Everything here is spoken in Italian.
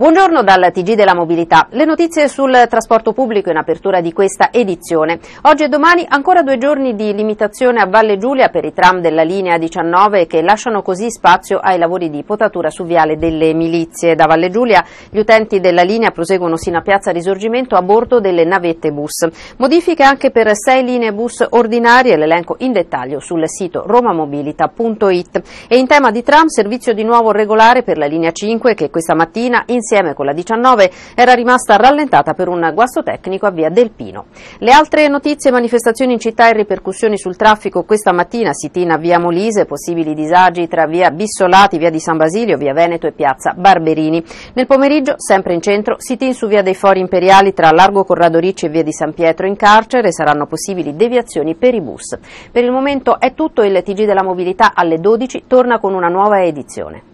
Buongiorno dal TG della Mobilità. Le notizie sul trasporto pubblico in apertura di questa edizione. Oggi e domani ancora due giorni di limitazione a Valle Giulia per i tram della linea 19 che lasciano così spazio ai lavori di potatura su viale delle milizie. Da Valle Giulia gli utenti della linea proseguono sino a Piazza Risorgimento a bordo delle navette bus. Modifiche anche per sei linee bus ordinarie, l'elenco in dettaglio sul sito romamobilita.it. E in tema di tram, servizio di nuovo regolare per la linea 5 che questa mattina in insieme con la 19 era rimasta rallentata per un guasto tecnico a via Del Pino. Le altre notizie, manifestazioni in città e ripercussioni sul traffico questa mattina, sitina via Molise, possibili disagi tra via Bissolati, via di San Basilio, via Veneto e piazza Barberini. Nel pomeriggio, sempre in centro, sitin su via dei Fori Imperiali tra Largo Corrado Ricci e via di San Pietro in carcere, saranno possibili deviazioni per i bus. Per il momento è tutto, il TG della mobilità alle 12 torna con una nuova edizione.